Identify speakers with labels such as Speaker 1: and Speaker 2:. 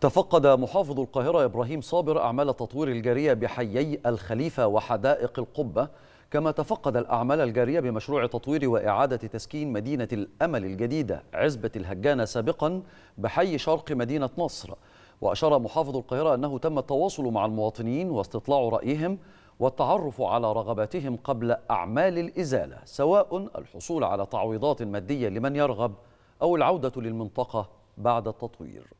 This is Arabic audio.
Speaker 1: تفقد محافظ القاهرة إبراهيم صابر أعمال تطوير الجارية بحيي الخليفة وحدائق القبة كما تفقد الأعمال الجارية بمشروع تطوير وإعادة تسكين مدينة الأمل الجديدة عزبة الهجانة سابقا بحي شرق مدينة نصر وأشار محافظ القاهرة أنه تم التواصل مع المواطنين واستطلاع رأيهم والتعرف على رغباتهم قبل أعمال الإزالة سواء الحصول على تعويضات مادية لمن يرغب أو العودة للمنطقة بعد التطوير